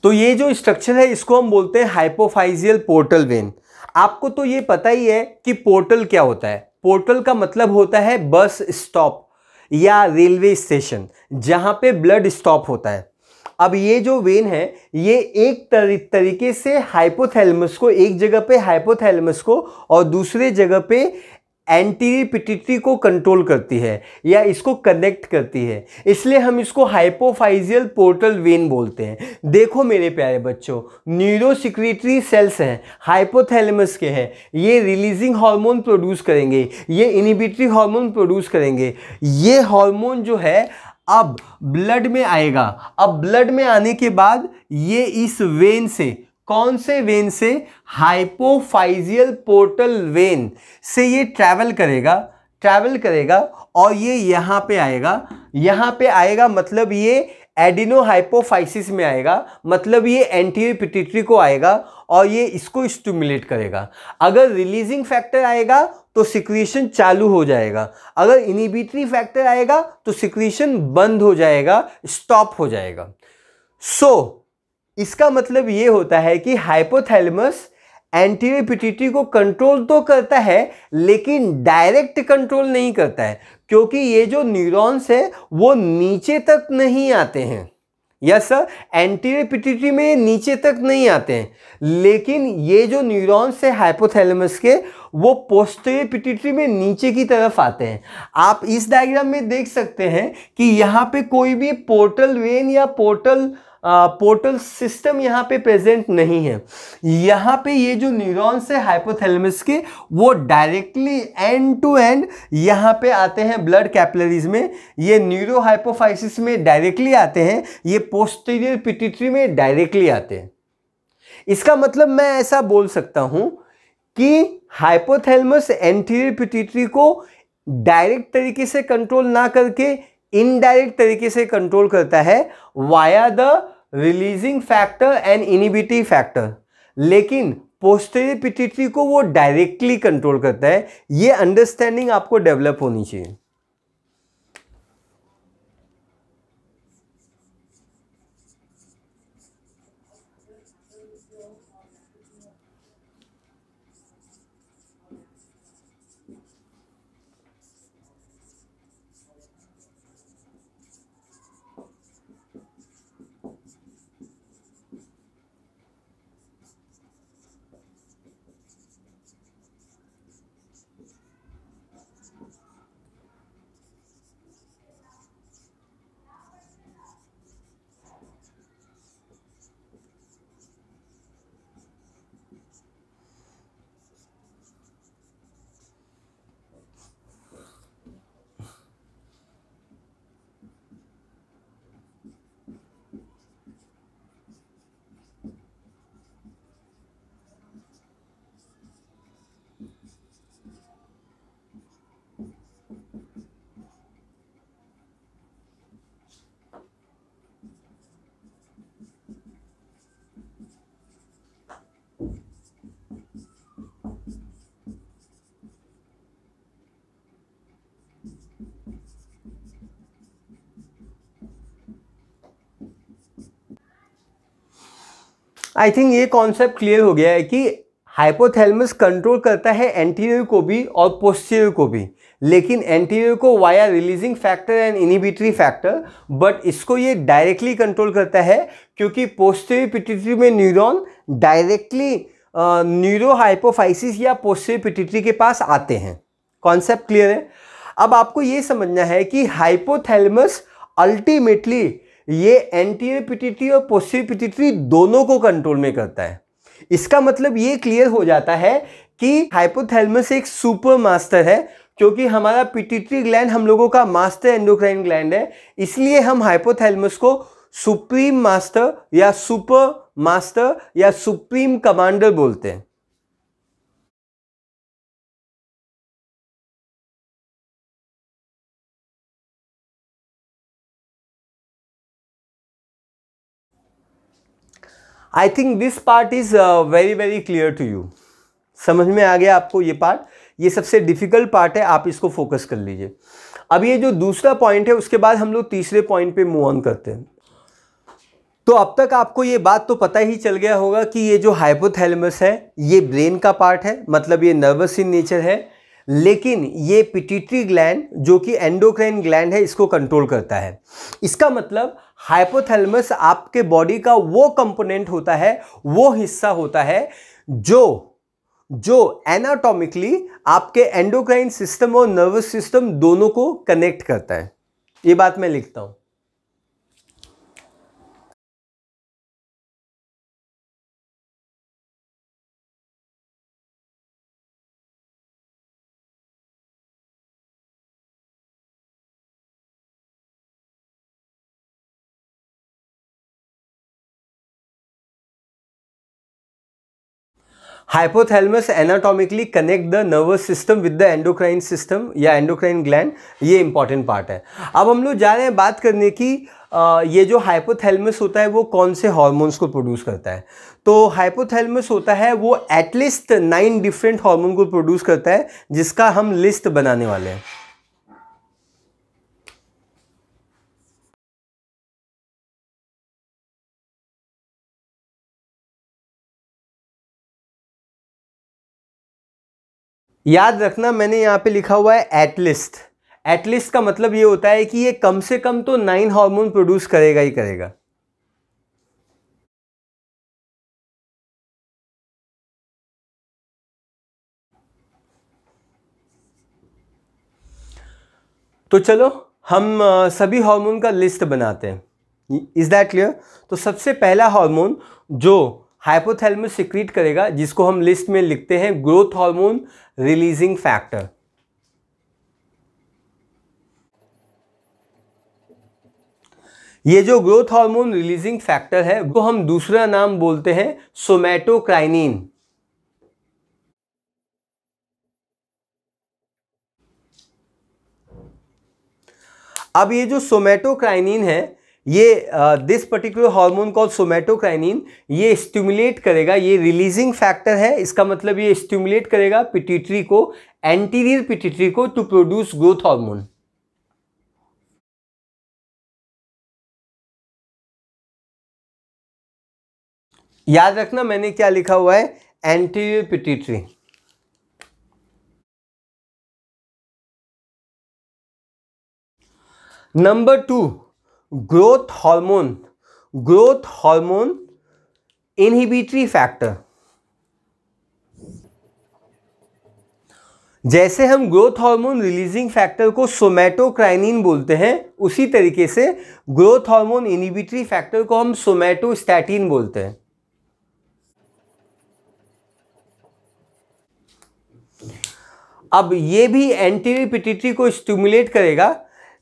[SPEAKER 1] तो ये जो स्ट्रक्चर है इसको हम बोलते हैं हाइपोफाइजियल पोर्टल वेन आपको तो ये पता ही है कि पोर्टल क्या होता है पोर्टल का मतलब होता है बस स्टॉप या रेलवे स्टेशन जहाँ पे ब्लड स्टॉप होता है अब ये जो वेन है ये एक तरीके से हाइपोथैलमस को एक जगह पे हाइपोथैलमस को और दूसरे जगह पे एंटीरी पिटिट्री को कंट्रोल करती है या इसको कनेक्ट करती है इसलिए हम इसको हाइपोफाइजियल पोर्टल वेन बोलते हैं देखो मेरे प्यारे बच्चों न्यूरोसिक्रेटरी सेल्स हैं हाइपोथैलेमस के हैं ये रिलीजिंग हार्मोन प्रोड्यूस करेंगे ये इनिबिटरी हार्मोन प्रोड्यूस करेंगे ये हार्मोन जो है अब ब्लड में आएगा अब ब्लड में आने के बाद ये इस वेन से कौन से वेन से हाइपोफाइजियल पोर्टल वेन से ये ट्रैवल करेगा ट्रैवल करेगा और ये यहाँ पे आएगा यहाँ पे आएगा मतलब ये एडिनो हाइपोफाइसिस में आएगा मतलब ये एंटीरियर पिटिट्री को आएगा और ये इसको स्टिमुलेट करेगा अगर रिलीजिंग फैक्टर आएगा तो सिक्रीशन चालू हो जाएगा अगर इनिबिटरी फैक्टर आएगा तो सिक्रीशन बंद हो जाएगा स्टॉप हो जाएगा सो so, इसका मतलब ये होता है कि हाइपोथैलेमस एंटीरियर को कंट्रोल तो करता है लेकिन डायरेक्ट कंट्रोल नहीं करता है क्योंकि ये जो न्यूरॉन्स है वो नीचे तक नहीं आते हैं यस सर एंटीरियर में नीचे तक नहीं आते हैं लेकिन ये जो न्यूरॉन्स है हाइपोथैलेमस के वो पोस्टेरियर में नीचे की तरफ आते हैं आप इस डायग्राम में देख सकते हैं कि यहाँ पे कोई भी पोर्टल वेन या पोर्टल पोर्टल सिस्टम यहाँ पे प्रेजेंट नहीं है यहाँ पे ये जो न्यूरॉन्स है हाइपोथैलेमस के वो डायरेक्टली एंड टू एंड यहाँ पे आते हैं ब्लड कैपलरीज में ये न्यूरो हाइपोफाइसिस में डायरेक्टली आते हैं ये पोस्टीरियर पिटिट्री में डायरेक्टली आते हैं इसका मतलब मैं ऐसा बोल सकता हूँ कि हाइपोथेलमस एंटीरियर पिटिट्री को डायरेक्ट तरीके से कंट्रोल ना करके इनडायरेक्ट तरीके से कंट्रोल करता है via the releasing factor and inhibitive factor लेकिन पोस्टेरियर पिटिटरी को वो डायरेक्टली कंट्रोल करता है ये अंडरस्टैंडिंग आपको डेवलप होनी चाहिए आई थिंक ये कॉन्सेप्ट क्लियर हो गया है कि हाइपोथेलमस कंट्रोल करता है एंटीरियर को भी और पोस्टीरियर को भी लेकिन एंटीरियर को via releasing factor and inhibitory factor but इसको ये डायरेक्टली कंट्रोल करता है क्योंकि पोस्टीरियर पिटिटरी में न्यूरॉन डायरेक्टली न्यूरो हाइपोफाइसिस या पोस्टीरियर पिटिटरी के पास आते हैं कॉन्सेप्ट क्लियर है अब आपको ये समझना है कि हाइपोथेलमस अल्टीमेटली ये एंटीरियर पिटिटरी और पोस्टीरियर पिटिटरी दोनों को कंट्रोल में करता है इसका मतलब ये क्लियर हो जाता है कि हाइपोथैलमस एक सुपर मास्टर है क्योंकि हमारा पिटिटरी ग्लैंड हम लोगों का मास्टर एंडोक्राइन ग्लैंड है इसलिए हम हाइपोथैलमस को सुप्रीम
[SPEAKER 2] मास्टर या सुपर मास्टर या सुप्रीम कमांडर बोलते हैं
[SPEAKER 3] I think this part is very very clear to you
[SPEAKER 1] समझ में आ गया आपको ये पार्ट ये सबसे डिफ़िकल्ट पार्ट है आप इसको फोकस कर लीजिए अब ये जो दूसरा पॉइंट है उसके बाद हम लोग तीसरे पॉइंट पे मूव ऑन करते हैं तो अब तक आपको ये बात तो पता ही चल गया होगा कि ये जो हाइपोथैलेमस है ये ब्रेन का पार्ट है मतलब ये नर्वस इन नेचर है लेकिन ये पिटिट्री ग्लैंड जो कि एंडोक्राइन ग्लैंड है इसको कंट्रोल करता है इसका मतलब हाइपोथैलमस आपके बॉडी का वो कंपोनेंट होता है वो हिस्सा होता है जो जो एनाटॉमिकली आपके एंडोक्राइन सिस्टम और नर्वस सिस्टम दोनों को
[SPEAKER 3] कनेक्ट करता है ये बात मैं लिखता हूँ
[SPEAKER 2] hypothalamus anatomically connect the nervous system with the endocrine system या एंडोक्राइन ग्लैंड
[SPEAKER 1] ये इंपॉर्टेंट पार्ट है अब हम लोग जा रहे हैं बात करने की आ, ये जो हाइपोथैलमस होता है वो कौन से हार्मोन्स को प्रोड्यूस करता है तो हाइपोथैलमस होता है वो एटलीस्ट
[SPEAKER 2] नाइन डिफरेंट हार्मोन को प्रोड्यूस करता है जिसका हम लिस्ट बनाने वाले हैं
[SPEAKER 3] याद रखना मैंने यहाँ पे लिखा हुआ है एटलिस्ट
[SPEAKER 2] एटलिस्ट का मतलब ये होता है कि ये कम से कम तो नाइन हार्मोन प्रोड्यूस करेगा ही करेगा
[SPEAKER 1] तो चलो हम सभी हार्मोन का लिस्ट बनाते हैं इज़ दैट क्लियर तो सबसे पहला हार्मोन जो हाइपोथैलेमस सिक्रीट करेगा जिसको हम लिस्ट में लिखते हैं ग्रोथ हार्मोन रिलीजिंग फैक्टर ये जो ग्रोथ हार्मोन रिलीजिंग फैक्टर है वो हम दूसरा नाम बोलते हैं सोमैटोक्राइनिन अब ये जो सोमैटोक्राइनिन है ये this particular hormone call somatocrinin ये स्टिमुलेट करेगा ये रिलीजिंग फैक्टर है इसका मतलब ये
[SPEAKER 2] स्टिमुलेट करेगा पिटिट्री को एंटीरियर पिटिट्री को टू प्रोड्यूस ग्रोथ हार्मोन याद रखना मैंने क्या लिखा हुआ है anterior pituitary
[SPEAKER 3] number two growth hormone
[SPEAKER 1] growth hormone inhibitory factor जैसे हम ग्रोथ हार्मोन रिलीजिंग फैक्टर को सोमेटोक्राइनिन बोलते हैं उसी तरीके से ग्रोथ हार्मोन इनहिबिटरी फैक्टर को हम सोमेटोस्टैटिन बोलते हैं अब ये भी एंटीरिपिटिटरी को स्टिमुलेट करेगा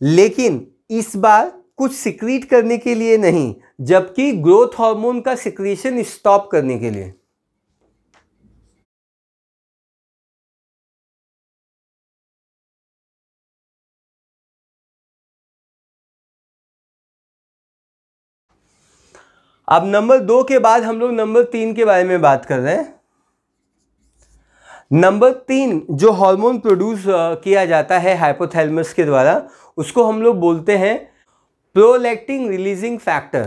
[SPEAKER 1] लेकिन इस बार कुछ सिक्रीट करने के लिए नहीं जबकि
[SPEAKER 3] ग्रोथ हार्मोन का सिक्रीशन स्टॉप करने के लिए
[SPEAKER 2] अब नंबर दो के बाद हम लोग नंबर तीन के बारे में बात कर रहे हैं
[SPEAKER 1] नंबर तीन जो हार्मोन प्रोड्यूस किया जाता है हाइपोथैलमस के द्वारा
[SPEAKER 2] उसको हम लोग बोलते हैं prolactin releasing factor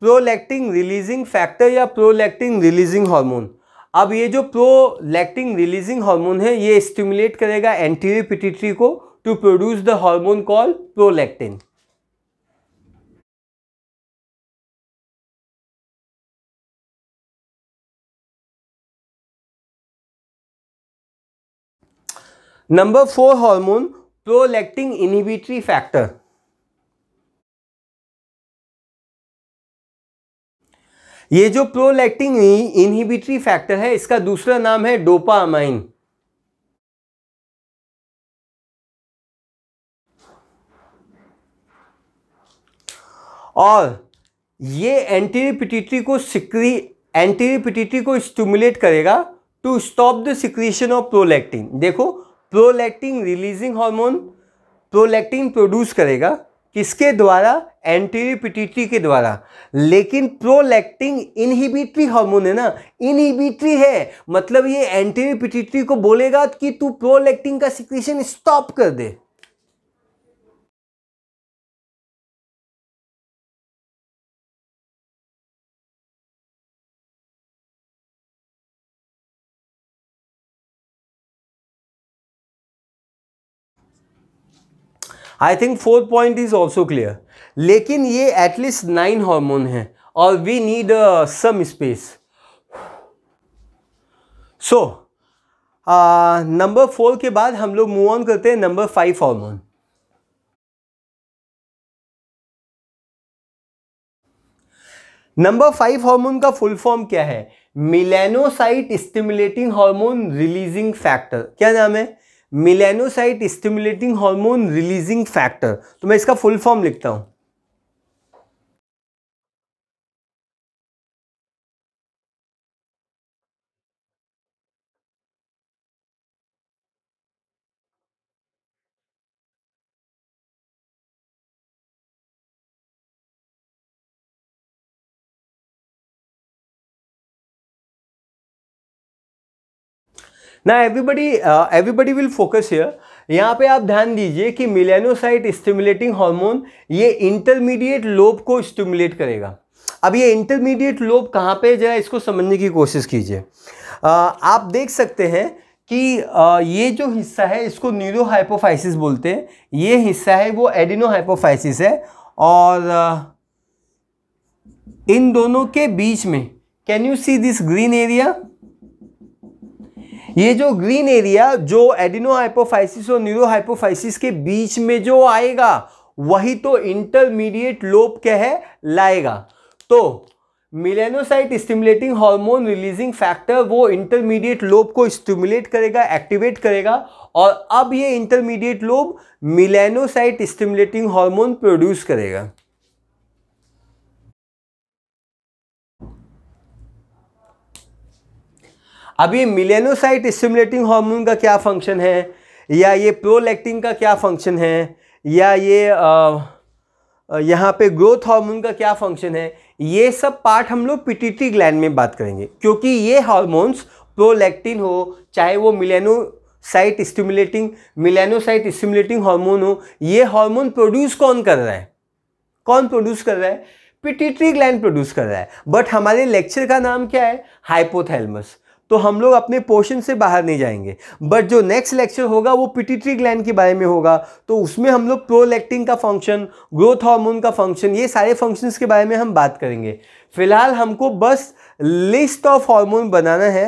[SPEAKER 2] prolactin releasing factor या प्रोलेक्टिंग रिलीजिंग हार्मोन अब ये जो प्रोलेक्टिंग रिलीजिंग हार्मोन है ये स्टिमुलेट करेगा एंटीरियर पिटिट्री को to produce the hormone call prolactin number four hormone prolactin inhibitory factor ये जो प्रोलेक्टिन इनहिबिटरी फैक्टर है इसका दूसरा नाम है डोपामाइन
[SPEAKER 3] और ये
[SPEAKER 1] एंटीरिपिटिटरी को सिक्री एंटीरिपिटिट्री को स्टिमुलेट करेगा to stop the secretion of prolactin देखो prolactin releasing hormone prolactin produce करेगा किसके द्वारा एंटीरियर के द्वारा लेकिन प्रोलैक्टिन इनहिबिटरी हार्मोन है ना इनहिबिटरी है मतलब ये
[SPEAKER 2] एंटीरियर को बोलेगा कि तू प्रोलैक्टिन का सिक्रेशन स्टॉप कर दे I think fourth point is also clear लेकिन ये एटलीस्ट नाइन हॉर्मोन है
[SPEAKER 1] और we need some space so
[SPEAKER 2] number four के बाद हम लोग मूव ऑन करते हैं number five hormone number five hormone का फुल फॉर्म क्या है melanocyte stimulating hormone
[SPEAKER 1] releasing factor क्या नाम है melanocyte stimulating hormone releasing
[SPEAKER 2] factor तो मैं इसका फुल फॉर्म लिखता हूँ ना everybody everybody will focus here यहाँ पे आप ध्यान दीजिए कि मिलेनोसाइट
[SPEAKER 1] स्टिमुलेटिंग हार्मोन ये इंटरमीडिएट लोब को स्टिमुलेट करेगा अब ये इंटरमीडिएट लोब कहाँ पे जरा इसको समझने की कोशिश कीजिए uh, आप देख सकते हैं कि आ, uh, ये जो हिस्सा है इसको न्यूरो हाइपोफाइसिस बोलते हैं ये हिस्सा है वो एडिनो हाइपोफाइसिस है और आ, uh, इन दोनों के बीच में can you see this green area ये जो ग्रीन एरिया जो एडिनो हाइपोफाइसिस और न्यूरो हाइपोफाइसिस के बीच में जो आएगा वही तो इंटरमीडिएट लोब कह लाएगा तो melanocyte stimulating hormone releasing factor वो इंटरमीडिएट लोब को स्टिमुलेट करेगा एक्टिवेट करेगा और अब ये intermediate lobe melanocyte stimulating hormone produce करेगा अब ये मिलेनोसाइट स्टिमुलेटिंग हार्मोन का क्या फंक्शन है या ये प्रोलेक्टिन का क्या फंक्शन है या ये यहाँ पे ग्रोथ हार्मोन का क्या फंक्शन है ये सब पार्ट हम लोग पिटिटी ग्लैंड में बात करेंगे क्योंकि ये हार्मोन्स प्रोलेक्टिन हो चाहे वो melanocyte stimulating melanocyte stimulating hormone हो ये हार्मोन प्रोड्यूस कौन कर रहा है कौन प्रोड्यूस कर रहा है पिटिटरी ग्लैंड प्रोड्यूस कर रहा है बट हमारे लेक्चर का नाम क्या है हाइपोथैलमस तो हम लोग अपने पोर्शन से बाहर नहीं जाएंगे बट जो नेक्स्ट लेक्चर होगा वो पिटिट्री ग्लैंड के बारे में होगा तो उसमें हम लोग प्रोलेक्टिंग का फंक्शन ग्रोथ हार्मोन का फंक्शन ये सारे फंक्शंस के बारे में हम बात करेंगे फिलहाल हमको बस लिस्ट ऑफ हार्मोन बनाना है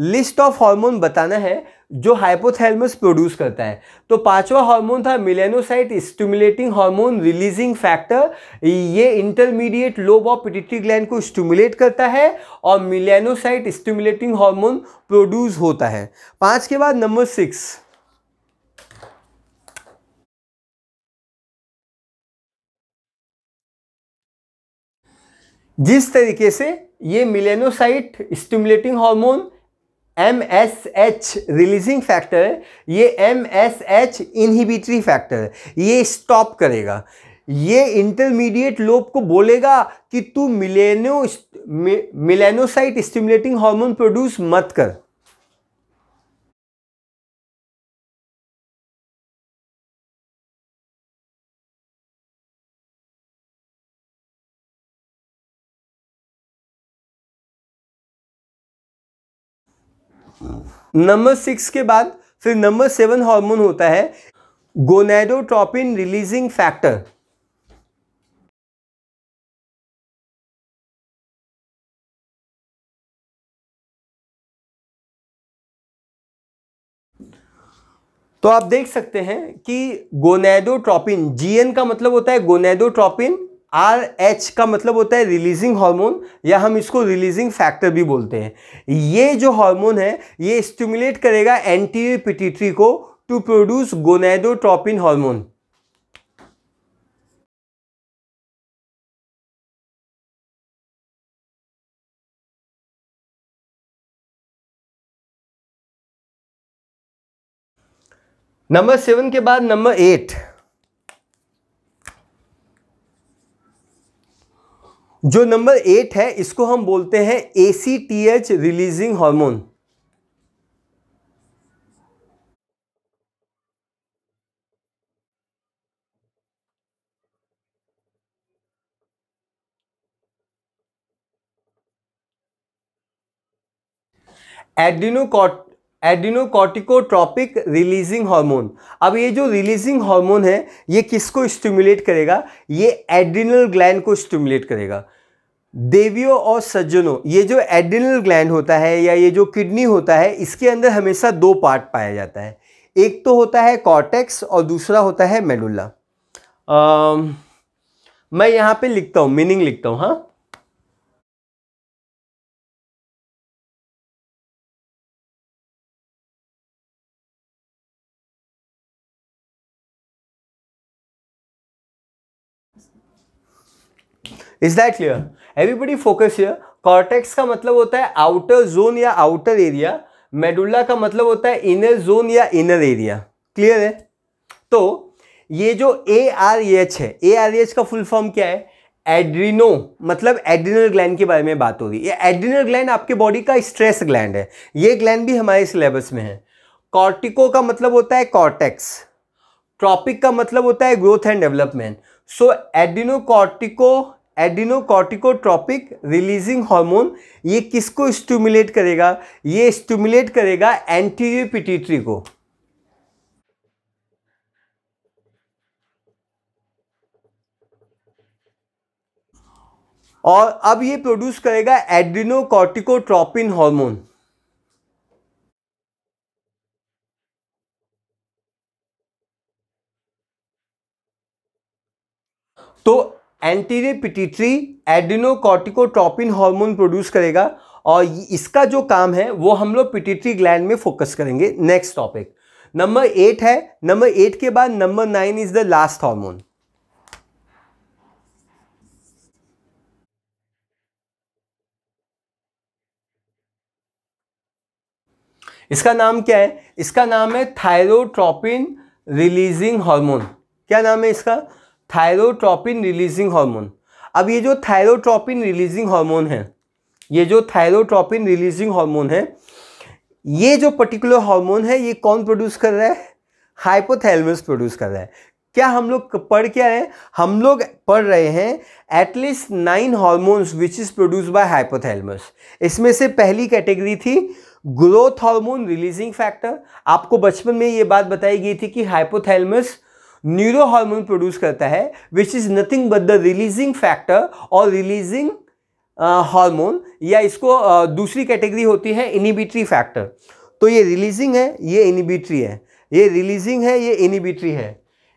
[SPEAKER 1] लिस्ट ऑफ हार्मोन बताना है जो हाइपोथैलमस प्रोड्यूस करता है तो पांचवा हार्मोन था melanocyte stimulating hormone releasing factor ये intermediate lobe of pituitary gland को स्टिमुलेट करता है और मिलेनोसाइट स्टिमुलेटिंग हार्मोन प्रोड्यूस होता है
[SPEAKER 2] पांच के बाद नंबर सिक्स जिस तरीके से ये melanocyte stimulating hormone M S
[SPEAKER 1] H releasing factor ये M S H inhibitory factor ये स्टॉप करेगा ये इंटरमीडिएट लोब को बोलेगा कि तू melano
[SPEAKER 2] melanocyte stimulating hormone produce मत कर नंबर सिक्स के बाद फिर नंबर सेवन हार्मोन होता है गोनेडोट्रोपिन रिलीजिंग फैक्टर
[SPEAKER 3] तो आप देख सकते हैं कि गोनेडोट्रोपिन
[SPEAKER 1] जीएन का मतलब होता है गोनेडोट्रोपिन आर एच का मतलब होता है रिलीजिंग हार्मोन या हम इसको रिलीजिंग फैक्टर भी बोलते हैं ये जो हार्मोन है ये स्टिमुलेट
[SPEAKER 2] करेगा एंटी पिटिट्री को to produce gonadotropin hormone number seven के बाद नंबर एट जो नंबर
[SPEAKER 1] एट है इसको हम बोलते हैं A C T H releasing hormone
[SPEAKER 2] adrenocort
[SPEAKER 1] adrenocorticotropic releasing hormone अब ये जो रिलीजिंग हार्मोन है ये किसको स्टिमुलेट करेगा ये एड्रिनल ग्लैंड को स्टिमुलेट करेगा देवियों और सज्जनों ये जो एड्रिनल ग्लैंड होता है या ये जो किडनी होता है इसके अंदर हमेशा दो पार्ट पाया जाता है एक तो होता है कॉर्टेक्स और दूसरा होता है मेडुल्ला
[SPEAKER 3] मैं यहाँ पे लिखता हूँ मीनिंग लिखता हूँ हाँ is that clear everybody
[SPEAKER 1] focus यर कॉर्टेक्स का मतलब होता है आउटर जोन या आउटर एरिया मेडुल्ला का मतलब होता है इनर जोन या इनर एरिया क्लियर है तो ये जो ए आर एच है ए आर एच का फुल फॉर्म क्या है एड्रीनो मतलब एड्रीनल ग्लैंड के बारे में बात हो रही है एड्रीनल ग्लैंड आपके बॉडी का स्ट्रेस ग्लैंड है ये ग्लैंड भी हमारे सिलेबस में है कॉर्टिको का मतलब होता है कॉर्टेक्स ट्रॉपिक का मतलब होता है growth and development so adeno cortico adrenocorticotropic releasing hormone ये किसको स्टिमुलेट करेगा ये स्टिमुलेट करेगा
[SPEAKER 2] एंटीरियर पिटिटरी को और अब ये प्रोड्यूस करेगा एड्रिनोकॉर्टिकोट्रोपिन हार्मोन तो anterior pituitary adrenocorticotropin
[SPEAKER 1] hormone produce करेगा और इसका जो काम है वो हम लोग पिटिट्री ग्लैंड में फोकस करेंगे नेक्स्ट टॉपिक नंबर एट है नंबर एट के बाद number nine is the last
[SPEAKER 2] hormone इसका
[SPEAKER 1] नाम क्या है इसका नाम है थायरोट्रोपिन रिलीजिंग हार्मोन क्या नाम है इसका थायरोट्रोपिन रिलीजिंग हार्मोन अब ये जो थायरोट्रोपिन रिलीजिंग हार्मोन है ये जो थायरोट्रोपिन रिलीजिंग हार्मोन है ये जो पर्टिकुलर हार्मोन है ये कौन प्रोड्यूस कर रहा है हाइपोथैलेमस प्रोड्यूस कर रहा है क्या हम लोग पढ़ क्या है हम लोग पढ़ रहे हैं at least nine hormones which is produce by hypothalamus इसमें से पहली कैटेगरी थी ग्रोथ हार्मोन रिलीजिंग फैक्टर आपको बचपन में ये बात बताई गई थी कि हाइपोथैलेमस न्यूरो हार्मोन प्रोड्यूस करता है which is nothing but the releasing factor और रिलीजिंग हार्मोन या इसको uh, दूसरी कैटेगरी होती है इनिबिट्री फैक्टर तो ये रिलीजिंग है ये इनिबिट्री है ये रिलीजिंग है ये इनिबिट्री है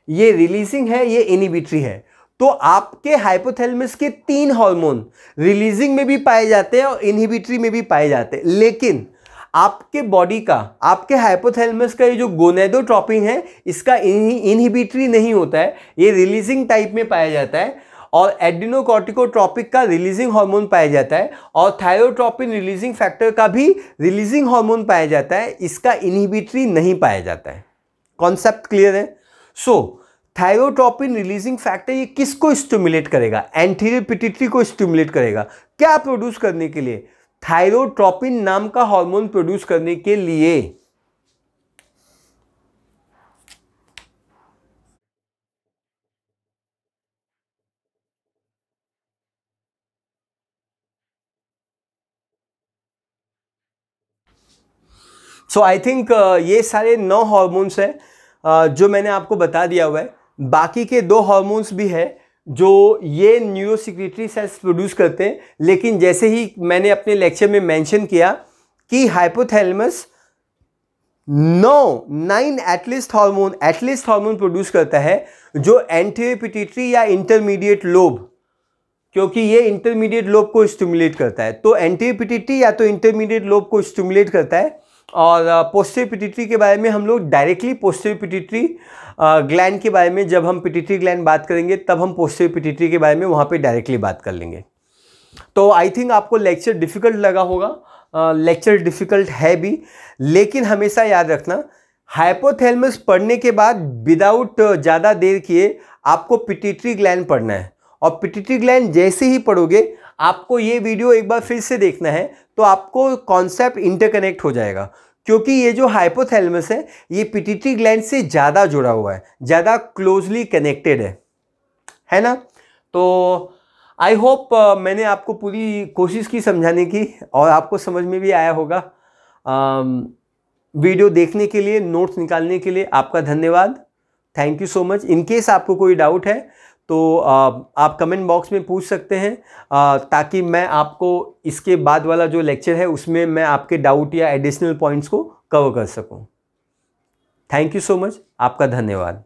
[SPEAKER 1] ये रिलीजिंग है ये इनिबिट्री है तो आपके हाइपोथेलमिस के तीन हार्मोन रिलीजिंग में भी पाए जाते हैं और इनहिबिट्री में भी पाए जाते हैं लेकिन आपके बॉडी का आपके हाइपोथेलमस का ये जो गोनेडोट्रॉपिन है इसका इनहिबिटरी नहीं होता है ये रिलीजिंग टाइप में पाया जाता है और एडिनोकॉर्टिकोट्रॉपिक का रिलीजिंग हार्मोन पाया जाता है और थायरोट्रॉपिन रिलीजिंग फैक्टर का भी रिलीजिंग हार्मोन पाया जाता है इसका इनहिबिटरी नहीं पाया जाता है कॉन्सेप्ट क्लियर है so so, thyrotropin releasing factor ये किसको स्टिमुलेट करेगा एंटीरियर पिटिट्री को स्टिमुलेट करेगा क्या प्रोड्यूस करने के लिए थायरोट्रोपिन नाम का हार्मोन प्रोड्यूस करने के लिए सो आई थिंक ये सारे नौ हार्मोन्स हैं uh, जो मैंने आपको बता दिया हुआ है बाकी के दो हार्मोन्स भी है जो ये न्यूरो सिक्रेटरी सेल्स प्रोड्यूस करते हैं लेकिन जैसे ही मैंने अपने लेक्चर में मेंशन किया कि हाइपोथैलेमस नौ nine at least hormone at least hormone produce करता है जो एंटीपिटिट्री या इंटरमीडिएट लोब क्योंकि ये इंटरमीडिएट लोब को स्टिमुलेट करता है तो एंटीपिटिट्री या तो इंटरमीडिएट लोब को स्टिमुलेट करता है और पोस्टर पिटिट्री के बारे में हम लोग डायरेक्टली पोस्टर पिटिट्री ग्लैंड के बारे में जब हम पिटिट्री ग्लैंड बात करेंगे तब हम पोस्टर पिटिट्री के बारे में वहाँ पे डायरेक्टली बात कर लेंगे तो आई थिंक आपको लेक्चर डिफ़िकल्ट लगा होगा लेक्चर डिफ़िकल्ट है भी लेकिन हमेशा याद रखना हाइपोथेलमस पढ़ने के बाद विदाउट ज़्यादा देर किए आपको पिटिट्री ग्लैंड पढ़ना है और पिटिट्री ग्लैंड जैसे ही पढ़ोगे आपको ये वीडियो एक बार फिर से देखना है तो आपको कॉन्सेप्ट इंटरकनेक्ट हो जाएगा क्योंकि ये जो हाइपोथैलेमस है ये पिटिटी ग्लैंड से ज़्यादा जुड़ा हुआ है ज़्यादा क्लोजली कनेक्टेड है है ना तो आई होप uh, मैंने आपको पूरी कोशिश की समझाने की और आपको समझ में भी आया होगा uh, um, वीडियो देखने के लिए नोट्स निकालने के लिए आपका धन्यवाद thank you so much in case आपको कोई डाउट है तो आ, आप कमेंट बॉक्स में पूछ सकते हैं आ, ताकि मैं आपको इसके बाद वाला जो लेक्चर है उसमें मैं आपके डाउट या एडिशनल पॉइंट्स को कवर कर सकूं थैंक यू सो मच आपका धन्यवाद